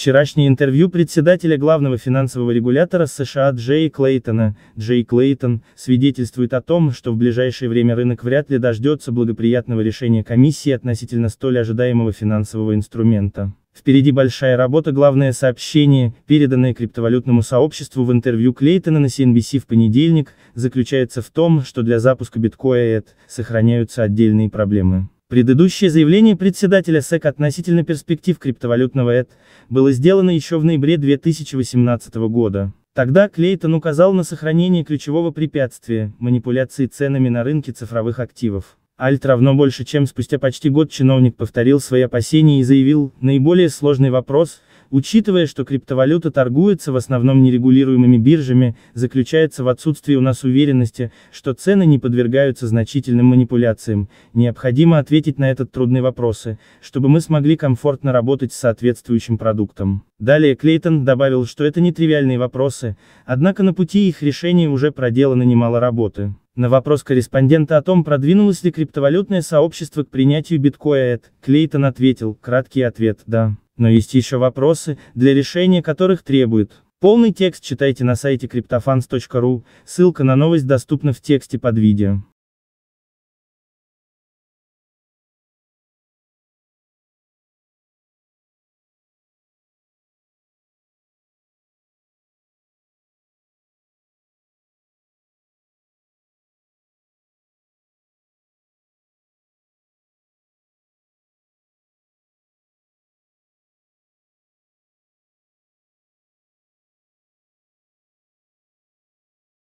Вчерашнее интервью председателя главного финансового регулятора США Джей Клейтона, Джей Клейтон, свидетельствует о том, что в ближайшее время рынок вряд ли дождется благоприятного решения комиссии относительно столь ожидаемого финансового инструмента. Впереди большая работа главное сообщение, переданное криптовалютному сообществу в интервью Клейтона на CNBC в понедельник, заключается в том, что для запуска биткоина сохраняются отдельные проблемы. Предыдущее заявление председателя СЭК относительно перспектив криптовалютного ЭД было сделано еще в ноябре 2018 года. Тогда Клейтон указал на сохранение ключевого препятствия – манипуляции ценами на рынке цифровых активов. Альт равно больше чем спустя почти год чиновник повторил свои опасения и заявил, наиболее сложный вопрос – Учитывая, что криптовалюта торгуется в основном нерегулируемыми биржами, заключается в отсутствии у нас уверенности, что цены не подвергаются значительным манипуляциям, необходимо ответить на этот трудный вопросы, чтобы мы смогли комфортно работать с соответствующим продуктом. Далее Клейтон добавил, что это не тривиальные вопросы, однако на пути их решения уже проделано немало работы. На вопрос корреспондента о том, продвинулось ли криптовалютное сообщество к принятию биткоина, Клейтон ответил, краткий ответ «да» но есть еще вопросы, для решения которых требует. Полный текст читайте на сайте cryptofans.ru, ссылка на новость доступна в тексте под видео.